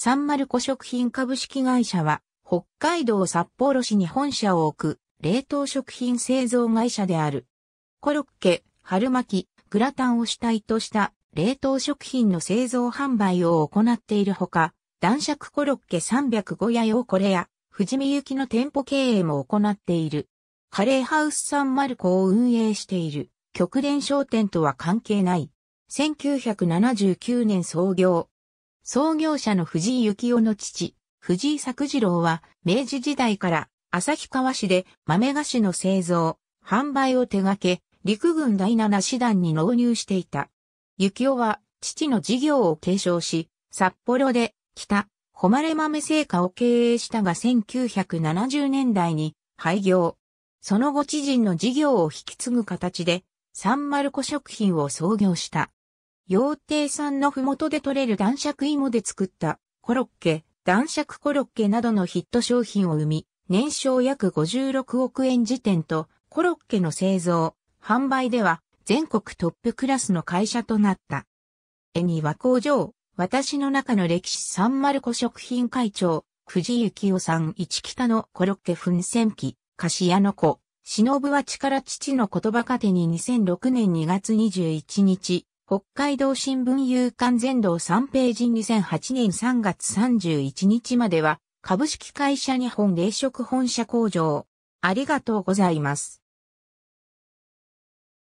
サンマルコ食品株式会社は、北海道札幌市に本社を置く、冷凍食品製造会社である。コロッケ、春巻き、グラタンを主体とした冷凍食品の製造販売を行っているほか、男爵コロッケ305屋用こコレや、富士見行きの店舗経営も行っている。カレーハウスサンマルコを運営している、極電商店とは関係ない。1979年創業、創業者の藤井幸雄の父、藤井作次郎は、明治時代から、旭川市で豆菓子の製造、販売を手掛け、陸軍第7師団に納入していた。幸雄は、父の事業を継承し、札幌で、北、誉れ豆製菓を経営したが1970年代に、廃業。その後知人の事業を引き継ぐ形で、サンマルコ食品を創業した。羊さんのふもとで採れる男爵芋で作ったコロッケ、男爵コロッケなどのヒット商品を生み、年商約56億円時点と、コロッケの製造、販売では全国トップクラスの会社となった。絵には工場、私の中の歴史サンマルコ食品会長、藤幸夫さん一北のコロッケ奮戦記、菓子屋の子、忍は力父の言葉糧に2006年2月21日、北海道新聞夕刊全道3ページ2008年3月31日までは、株式会社日本冷食本社工場。ありがとうございます。